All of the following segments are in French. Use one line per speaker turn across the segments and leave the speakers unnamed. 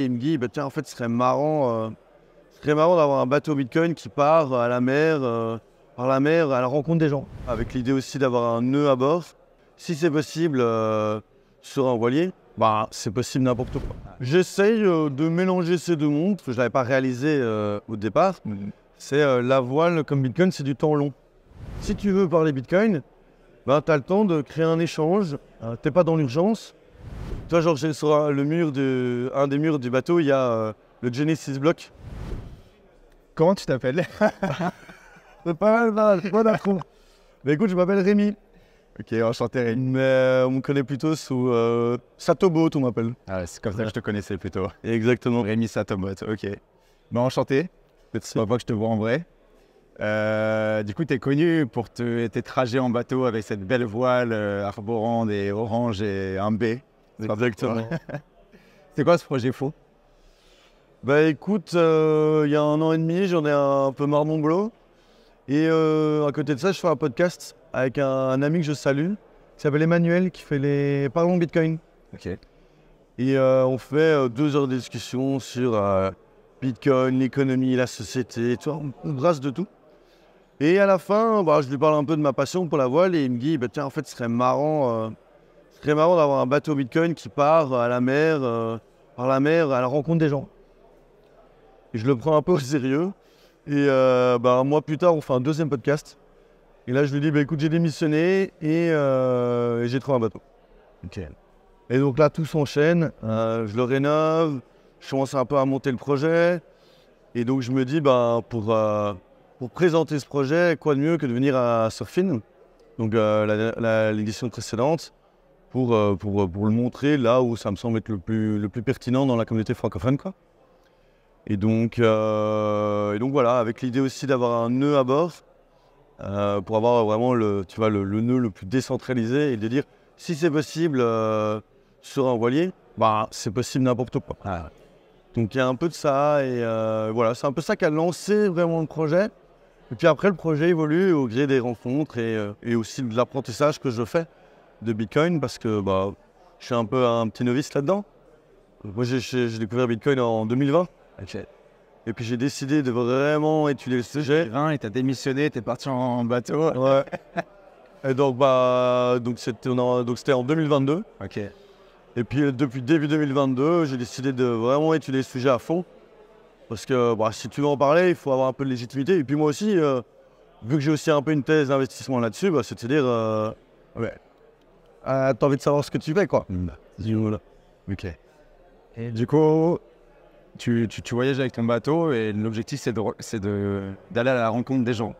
il me dit, bah, tiens, en fait, ce serait marrant, euh, serait marrant d'avoir un bateau Bitcoin qui part à la mer, euh, par la mer, à la rencontre des gens. Avec l'idée aussi d'avoir un nœud à bord, si c'est possible, euh, sur un voilier. Bah, c'est possible n'importe quoi. J'essaye de mélanger ces deux mondes, que je n'avais pas réalisé au départ. Mm. C'est la voile comme Bitcoin, c'est du temps long. Si tu veux parler Bitcoin, bah, tu as le temps de créer un échange, tu n'es pas dans l'urgence, toi, genre, sur un, le mur de un des murs du bateau, il y a euh, le Genesis Block. Comment tu t'appelles C'est pas mal, mal. Bon Mais écoute, je m'appelle Rémi. Ok, enchanté Rémi. Mais euh, on me connaît plutôt sous euh, Satobot, on m'appelle. Ah, c'est comme ça que je te connaissais plutôt. Exactement. Rémi Satobot, ok. mais enchanté. C'est pas que je te vois en vrai. du coup, tu es connu pour te, tes trajets en bateau avec cette belle voile arborante et orange et un B. Exactement. C'est quoi ce projet faux Bah écoute, euh, il y a un an et demi, j'en ai un peu marre de mon Et euh, à côté de ça, je fais un podcast avec un, ami que je salue, qui s'appelle Emmanuel, qui fait les Parlons Bitcoin. Ok. Et euh, on fait deux heures de discussion sur Bitcoin, l'économie, la société, tout, on, brasse de tout. Et à la fin, bah, je lui parle un peu de ma passion pour la voile et il me dit bah, Tiens, en fait, ce serait marrant c'est très marrant d'avoir un bateau Bitcoin qui part à la mer, euh, par la mer, à la rencontre des gens. Et je le prends un peu au sérieux. Et euh, bah, un mois plus tard, on fait un deuxième podcast. Et là, je lui dis, bah, écoute, j'ai démissionné et, euh, j'ai trouvé un bateau. Et donc là, tout s'enchaîne. je le rénove, je commence un peu à monter le projet. Et donc, je me dis, bah, pour, présenter ce projet, quoi de mieux que de venir à Surfin, donc l'édition précédente, pour, euh, pour, euh, pour, le montrer là où ça me semble être le plus, le plus pertinent dans la communauté francophone. Quoi. Et, donc, euh, et donc voilà, avec l'idée aussi d'avoir un nœud à bord, pour avoir vraiment le, tu vois, le, nœud le plus décentralisé et de dire si c'est possible sur un voilier, bah, c'est possible n'importe quoi. Ah donc il y a un peu de ça, et voilà, c'est un peu ça qui a lancé vraiment le projet. Et puis après, le projet évolue au gré des rencontres et, et aussi de l'apprentissage que je fais de Bitcoin parce que bah, je suis un peu un petit novice là-dedans. Moi, j'ai découvert Bitcoin en 2020. Et puis j'ai décidé de vraiment étudier le sujet. Et t'as démissionné, t'es parti en bateau. Ouais. et donc, bah, donc c'était en 2022. Ok. Et puis depuis début 2022, j'ai décidé de vraiment étudier le sujet à fond. Parce que bah, si tu veux en parler, il faut avoir un peu de légitimité. Et puis moi aussi, euh, vu que j'ai aussi un peu une thèse d'investissement là-dessus, bah, c'est-à-dire euh, ouais, euh, t'as envie de savoir ce que tu fais, quoi. Mm, bah, du coup, tu, voyages avec ton bateau et l'objectif, c'est d'aller à la rencontre des gens.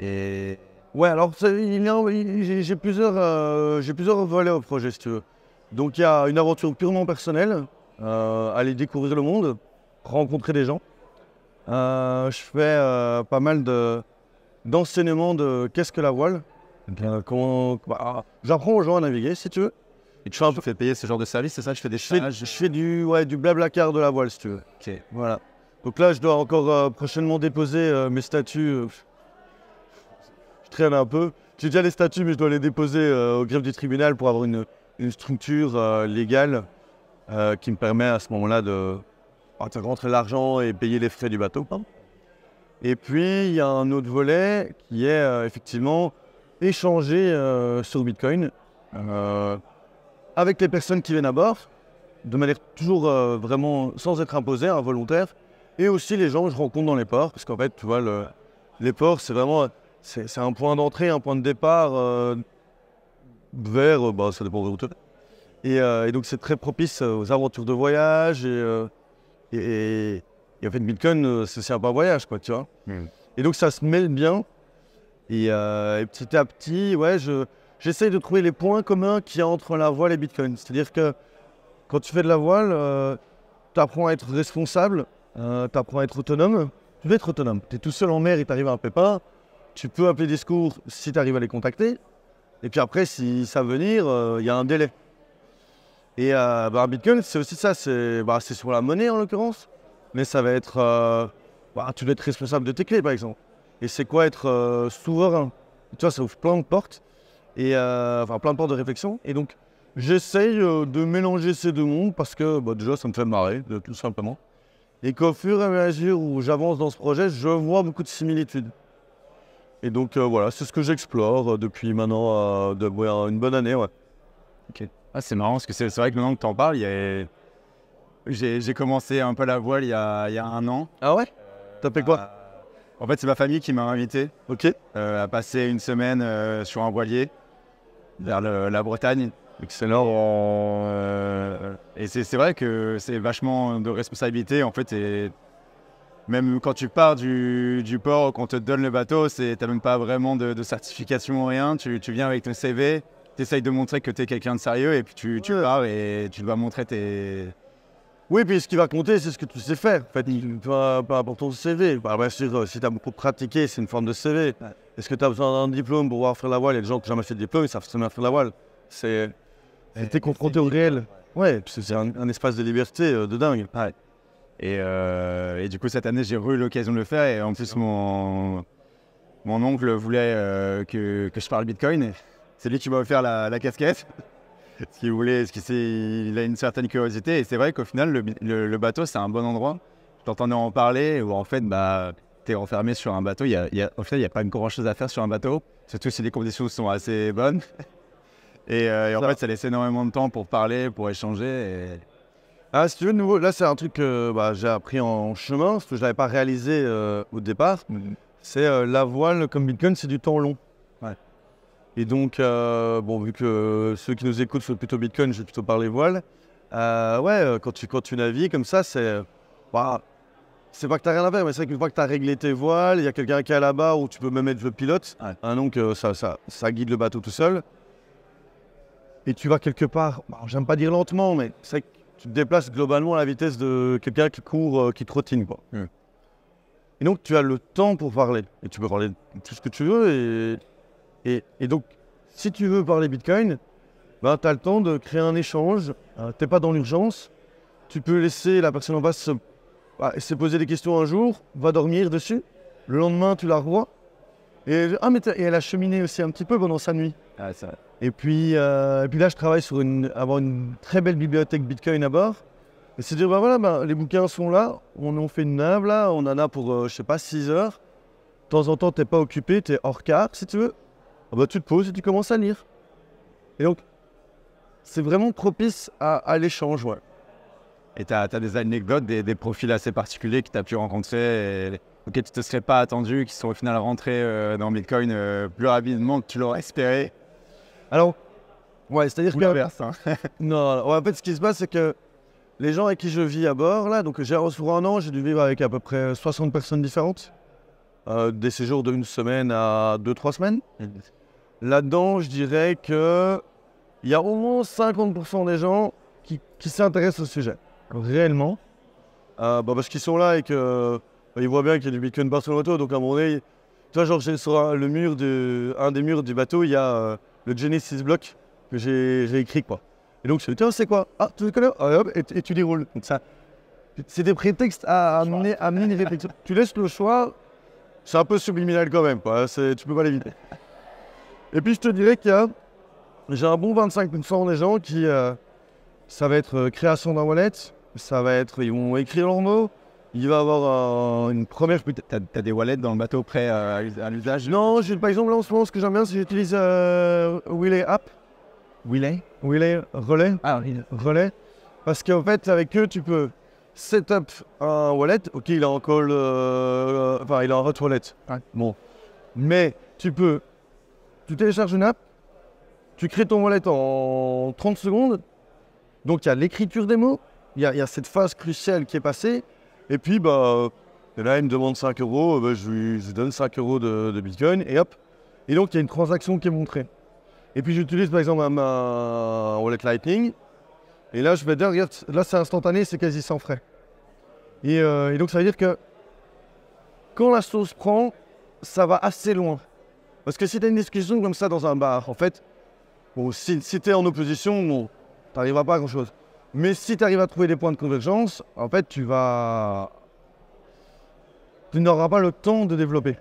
Et. Ouais, alors, j'ai, plusieurs, euh, plusieurs volets au projet, si tu veux. Donc, il y a une aventure purement personnelle, euh, aller découvrir le monde, rencontrer des gens. je fais pas mal de, d'enseignements de qu'est-ce que la voile, comment. Ah, j'apprends aux gens à naviguer, si tu veux. Et tu fais payer ce genre de service, c'est ça Je fais des Je fais, du, ouais, du blabla car de la voile, si tu veux. Ok. Voilà. Donc là, je dois encore euh, prochainement déposer euh, mes statuts. Euh, je traîne un peu. J'ai déjà les statuts, mais je dois les déposer au greffe du tribunal pour avoir une, structure légale qui me permet à ce moment-là ah, de, rentrer l'argent et payer les frais du bateau. Et puis, il y a un autre volet qui est effectivement échanger euh, sur Bitcoin euh, avec les personnes qui viennent à bord, de manière toujours euh, vraiment sans être imposée, involontaire, hein, et aussi les gens que je rencontre dans les ports, parce qu'en fait, tu vois, le, les ports, c'est vraiment c'est, un point d'entrée, un point de départ vers, bah, ça dépend de route. Et, et, donc c'est très propice aux aventures de voyage, et, et, en fait, Bitcoin, c'est, un pas voyage, quoi, tu vois. Hmm. Et donc ça se mêle bien euh, et, petit à petit, ouais, j'essaye de trouver les points communs qu'il y a entre la voile et Bitcoin. C'est-à-dire que quand tu fais de la voile, euh, tu apprends à être responsable, euh, tu apprends à être autonome. Tu veux être autonome. Tu es tout seul en mer, et il à un pépin. Tu peux appeler des secours si tu arrives à les contacter. Et puis après, si ça veut venir, il y a un délai. Et bah, Bitcoin, c'est aussi ça. Bah, c'est sur la monnaie en l'occurrence. Mais ça va être. Bah, tu dois être responsable de tes clés, par exemple et c'est quoi être euh, souverain. Tu vois, ça ouvre plein de portes, et, euh, enfin plein de portes de réflexion. Et donc, j'essaye euh, de mélanger ces deux mondes parce que bah, déjà, ça me fait marrer, tout simplement. Et qu'au fur et à mesure où j'avance dans ce projet, je vois beaucoup de similitudes. Et donc, voilà, c'est ce que j'explore depuis maintenant de, une bonne année. Ouais. Ah, c'est marrant parce que c'est vrai que maintenant que tu en parles, j'ai, commencé un peu la voile il y a un an. Ah ouais T'as fait quoi en fait, c'est ma famille qui m'a invité euh, à passer une semaine euh, sur un voilier vers la Bretagne. Excellent. Euh, et c'est vrai que c'est vachement de responsabilité en fait. même quand tu pars du, du port, on te donne le bateau, tu n'as même pas vraiment de, certification ou rien. Tu, viens avec ton CV, tu essayes de montrer que tu es quelqu'un de sérieux et puis tu, tu pars et tu dois montrer tes, oui, puis ce qui va compter, c'est ce que tu sais faire. En fait, pas, mm. pour ton CV. bien sûr, euh, si tu as beaucoup pratiqué, c'est une forme de CV. Est-ce que tu as besoin d'un diplôme pour pouvoir faire la voile Il y a des gens qui n'ont jamais fait de diplôme, ils savent très bien faire la voile. C'est. T'es confronté au réel. Ouais, c'est un, espace de liberté euh, de dingue. Euh, et, du coup, cette année, j'ai eu l'occasion de le faire. Et en plus, mon, mon oncle voulait que, que, je parle Bitcoin. C'est lui qui m'a offert la, la casquette. ce a une certaine curiosité. Et c'est vrai qu'au final, le, bateau, c'est un bon endroit. T'entendais en parler, où en fait, bah, t'es enfermé sur un bateau. Y au final, il n'y a pas grand-chose à faire sur un bateau, surtout si les conditions sont assez bonnes. Euh, et, en fait, ça laisse énormément de temps pour parler, pour échanger. Ah, si tu veux, nouveau, là, c'est un truc que bah, j'ai appris en chemin, ce que je ne pas réalisé euh, au départ. Mm. C'est euh, la voile, comme Bitcoin, c'est du temps long. Et donc, euh, bon, vu que ceux qui nous écoutent sont plutôt Bitcoin, vais plutôt parler voile. Euh, ouais, euh, quand tu, quand tu navigues comme ça, c'est. Bah, c'est pas que t'as rien à faire, mais c'est vrai qu'une fois que t'as réglé tes voiles, il y a quelqu'un qui est là-bas où tu peux même être le pilote. Hein, donc, ça, ça, guide le bateau tout seul. Et tu vas quelque part, bah, j'aime pas dire lentement, mais c'est que tu te déplaces globalement à la vitesse de quelqu'un qui court, qui trottine, quoi. Et donc, tu as le temps pour parler. Et tu peux parler de tout ce que tu veux et et, donc, si tu veux parler Bitcoin, ben bah, tu as le temps de créer un échange. Euh, tu n'es pas dans l'urgence. Tu peux laisser la personne en face bah, se, poser des questions un jour, va dormir dessus. Le lendemain, tu la revois. Et, ah, mais et elle a cheminé aussi un petit peu pendant sa nuit. Ah, et, puis, euh, et puis là, je travaille sur une, avoir une très belle bibliothèque Bitcoin à bord. Et c'est dire, ben voilà, les bouquins sont là, on fait une nave là, on en a pour, je euh, je sais pas, 6 heures. De temps en temps, tu t'es pas occupé, tu es hors quart si tu veux. Ah bah, tu te poses et tu commences à lire. Et donc, c'est vraiment propice à, l'échange. Ouais. Et tu as, des anecdotes, des, profils assez particuliers que tu as pu rencontrer auxquels tu ne te serais pas attendu, qui sont au final rentrés euh, dans Bitcoin euh, plus rapidement que tu l'aurais espéré Alors, ouais, c'est-à-dire que. l'inverse. Hein. non, en fait, ce qui se passe, c'est que les gens avec qui je vis à bord, là, donc j'ai, reçu un an, j'ai dû vivre avec à peu près 60 personnes différentes. Euh, des séjours d'une semaine à deux, trois semaines. Mm. Là-dedans, je dirais que il y a au moins 50% des gens qui, s'intéressent au sujet, réellement. Euh, bah parce qu'ils sont là et qu'ils bah, voient bien qu'il y a du Bitcoin partout sur le bateau. Donc à un moment donné, tu vois, sur le mur de, un des murs du bateau, il y a euh, le Genesis block que j'ai écrit quoi. Et donc tu oh, c'est quoi Ah, tu le ah, et, tu déroules. c'est des prétextes à amener, à amener tu laisses le choix c'est un peu subliminal quand même, tu peux pas l'éviter. Et puis je te dirais qu'il j'ai un bon 25% des gens qui, euh, ça va être euh, création d'un wallet, ça va être, ils vont écrire leur mots, il va avoir euh, une première. T'as as des wallets dans le bateau prêt à, l'usage Non, par exemple, en ce moment, ce que j'aime bien, c'est que j'utilise euh, App. willy Relay, Relais. Ah, Relais. Relay. Parce qu'en fait, avec eux, tu peux setup un wallet, ok, il a en euh, euh, enfin, il a un hot wallet. Bon. Mais tu peux, tu télécharges une app, tu crées ton wallet en 30 secondes. Donc, il y a l'écriture des mots, il y, a cette phase cruciale qui est passée. Et puis, bah, euh, là, il me demande 5 euros, bah, je, lui, donne 5 euros de, bitcoin et hop. Et donc, il y a une transaction qui est montrée. Et puis, j'utilise par exemple un wallet Lightning. Et là, je vais dire, regarde, là, c'est instantané, c'est quasi sans frais. Euh, et, donc, ça veut dire que quand la sauce prend, ça va assez loin. Parce que si tu as une discussion comme ça dans un bar, en fait, si, si tu es en opposition, tu n'arriveras pas à grand-chose. Mais si tu arrives à trouver des points de convergence, en fait, tu vas. Tu n'auras pas le temps de développer.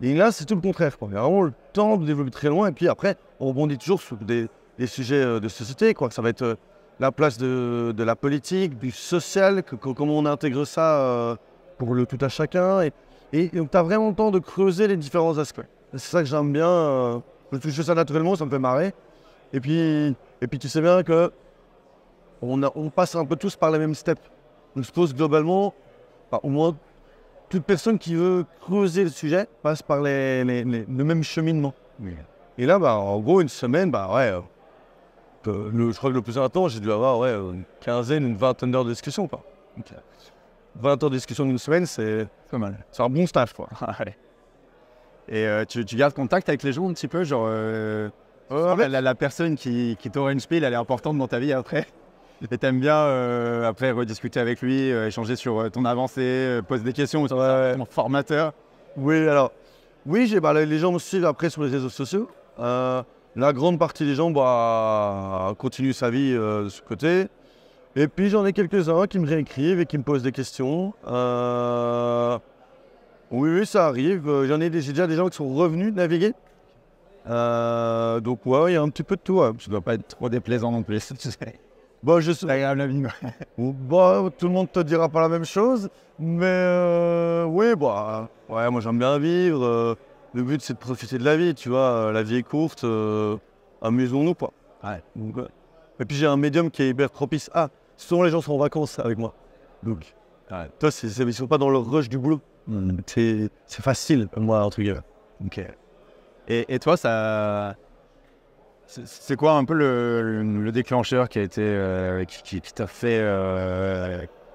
Et là, c'est tout le contraire. Il y a vraiment le temps de développer très loin. Et puis après, on rebondit toujours sur des, des sujets euh, de société. Quoi. Ça va être euh, la place de, la politique, du social, comment on intègre ça euh, pour le tout à chacun. Et, et, tu as vraiment le temps de creuser les différents aspects. C'est ça que j'aime bien. Euh, je touche ça naturellement, ça me fait marrer. Et puis, et puis tu sais bien que on, passe un peu tous par les mêmes steps. On se pose globalement, au moins, toute personne qui veut creuser le sujet passe par le même cheminement. Et là, bah, en gros, une semaine, bah ouais. Euh, je crois que le plus important, j'ai dû avoir une quinzaine, une vingtaine d'heures de discussion. Quoi. 20 heures de discussion d'une semaine, c'est pas mal. C'est un bon stage, quoi. Et euh, tu, gardes contact avec les gens un petit peu, genre euh, euh, la, personne qui, qui t'aurait une spiel, elle est importante dans ta vie après. Et t'aimes bien après rediscuter avec lui, échanger sur ton avancée, poser des questions, formateur. Oui, alors oui, bah, les gens me suivent après sur les réseaux sociaux. La grande partie des gens bah, continue sa vie euh, de ce côté. Et puis j'en ai quelques-uns qui me réécrivent et qui me posent des questions. Euh, oui, oui, ça arrive. Euh, j'en ai, déjà des gens qui sont revenus naviguer. Donc ouais, il y a un petit peu de tout. Je Ça ne doit pas être trop déplaisant non plus. Bon, bah, je sais. bon, bah, tout le monde te dira pas la même chose, mais oui, bah, ouais, moi j'aime bien vivre le but, c'est de profiter de la vie, tu vois. Euh, la vie est courte, euh, amusons-nous, quoi. Ouais. Et puis, j'ai un médium qui est hyper propice. Ah, souvent, les gens sont en vacances avec moi. Donc, toi, c'est pas dans le rush du boulot. Hmm. c'est facile, moi, entre guillemets. Ok. Et, et toi, ça. C'est quoi un peu le, déclencheur qui a été euh, qui, t'a fait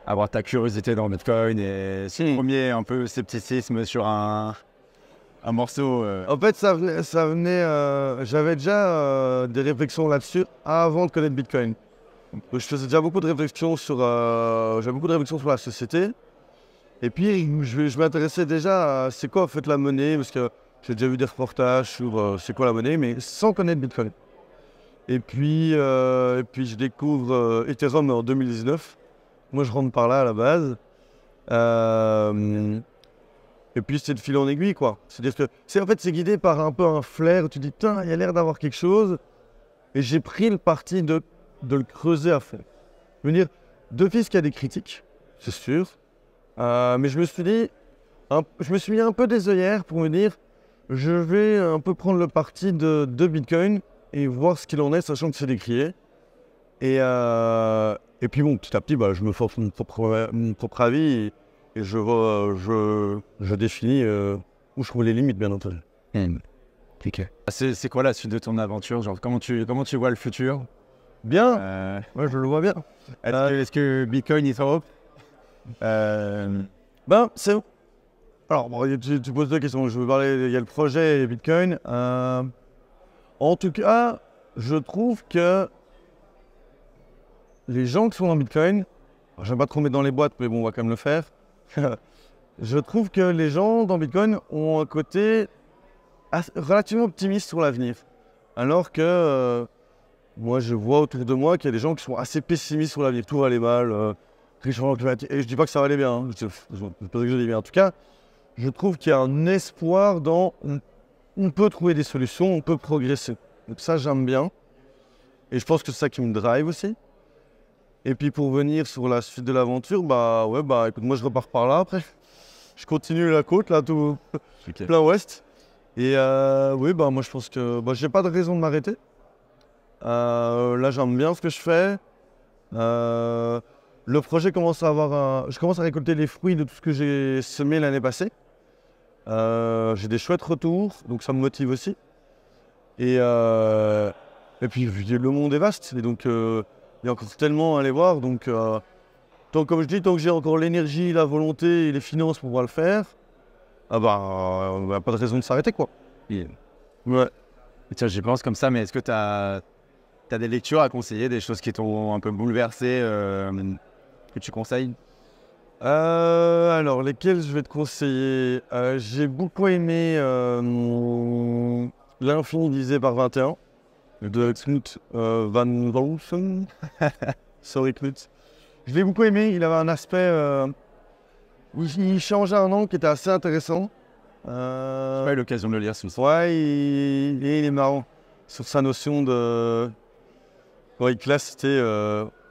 avoir ta curiosité dans Bitcoin et ce hmm. premier un peu scepticisme sur un, un morceau euh. En fait, ça venait. Euh, j'avais déjà euh, des réflexions là-dessus avant de connaître Bitcoin. Je faisais déjà beaucoup de réflexions sur, j'avais beaucoup de réflexions sur la société. Et puis, je, m'intéressais déjà à c'est quoi en fait la monnaie, parce que j'ai déjà vu des reportages sur c'est quoi la monnaie, mais sans connaître Bitcoin. Et puis, et puis je découvre Ethereum en 2019. Moi, je rentre par là à la base. Euh, et puis c'est de fil en aiguille, quoi. C'est en fait, c'est guidé par un peu un flair. Où tu dis, putain, il y a l'air d'avoir quelque chose. Et j'ai pris le parti de, de le creuser à fond. Je dire, De Fils qui a des critiques, c'est sûr. Euh, mais je me suis dit, je me suis mis un peu des œillères pour me dire, je vais un peu prendre le parti de, de Bitcoin et voir ce qu'il en est, sachant que c'est décrié. Et, euh, et puis bon, petit à petit, bah, je me force mon propre, mon propre avis. Et, et je, vois, je, je définis euh, où je trouve les limites, bien entendu. Ah, c'est quoi la suite de ton aventure Genre, comment, tu, comment tu vois le futur Bien Moi, euh, je le vois bien. Est-ce que, est il Bitcoin, euh, Ben, c'est. Alors, bon, tu, tu, poses deux questions. Je veux parler. Il y a le projet et Bitcoin. En tout cas, je trouve que les gens qui sont dans Bitcoin, j'aime pas trop mettre dans les boîtes, mais bon, on va quand même le faire je trouve que les gens dans Bitcoin ont un côté relativement optimiste sur l'avenir. Alors que euh, moi, je vois autour de moi qu'il y a des gens qui sont assez pessimistes sur l'avenir. Tout va aller mal, euh, richement. climatique. Et je dis pas que ça va aller bien. Hein. Je, que je bien. En tout cas, je trouve qu'il y a un espoir dans on peut trouver des solutions, on peut progresser. Donc ça, j'aime bien. Et je pense que c'est ça qui me drive aussi. Et puis pour venir sur la suite de l'aventure, bah ouais, bah écoute, moi je repars par là après. Je continue la côte, là, tout plein ouest. Et euh, oui, bah moi je pense que bah, j'ai pas de raison de m'arrêter. Euh, là, j'aime bien ce que je fais. Euh, le projet commence à avoir. Je commence à récolter les fruits de tout ce que j'ai semé l'année passée. j'ai des chouettes retours, donc ça me motive aussi. Et, et puis, le monde est vaste. Et donc. Il y a encore tellement à aller voir. Donc, euh, comme je dis, tant que j'ai encore l'énergie, la volonté et les finances pour pouvoir le faire, ah on bah, n'a euh, pas de raison de s'arrêter, quoi. Ouais. tiens, j'y pense comme ça, mais est-ce que tu as, des lectures à conseiller, des choses qui t'ont un peu bouleversé, euh, que tu conseilles euh, alors, lesquelles je vais te conseiller euh, J'ai beaucoup aimé L'Infini disait par 21 de Knut euh, Van Wolfen. Sorry Knut. Je l'ai beaucoup aimé, il avait un aspect euh, où il changeait un nom qui était assez intéressant. Euh, J'ai pas eu l'occasion de le lire, c'est Ouais, il... il est marrant. Sur sa notion de. Quand il classe, tu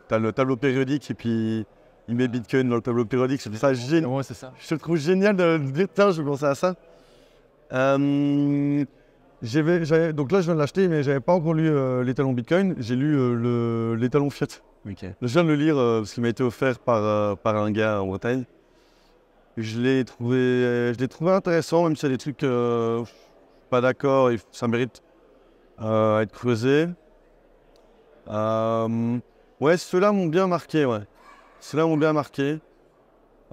T'as le tableau périodique et puis il met Bitcoin dans le tableau périodique. Je ça génial. Ouais, c'est ça. Je trouve génial de. tiens, je pensais à ça donc là, je viens de l'acheter, mais j'avais pas encore lu euh, l'étalon Bitcoin. J'ai lu euh, l'étalon Fiat. Je viens de le lire euh, parce qu'il m'a été offert par, par un gars en Bretagne. Je l'ai trouvé, trouvé intéressant, même s'il y a des trucs pas d'accord, et ça mérite à être creusé. ouais, ceux-là m'ont bien marqué, ouais. Ceux-là m'ont bien marqué.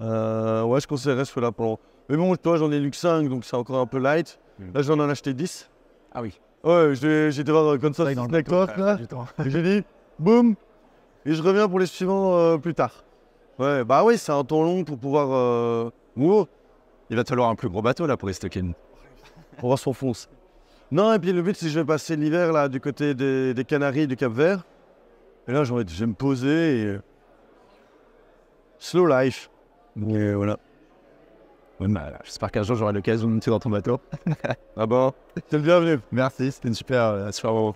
ouais, je conseillerais ceux-là pour. Mais bon, toi, j'en ai lu 5, donc c'est encore un peu light. Mm. Là, j'en ai acheté 10. Ah oui. Ouais, j'ai- j'étais dans le ça. là. j'ai dit, boum, et je reviens pour les suivants euh, plus tard. Ouais, bah oui, c'est un temps long pour pouvoir euh, Il va falloir un plus gros bateau là pour stocker. pour voir son fonce. Non, et puis le but, c'est que je vais passer l'hiver là, du côté des, des Canaries, du Cap Vert. Et là, j'ai envie de- je me poser et. Euh, slow life. Et voilà. Ouais, bah, J'espère qu'un jour j'aurai l'occasion de monter dans ton bateau. ah bon C'est le bienvenu. Merci, c'était une super, euh, super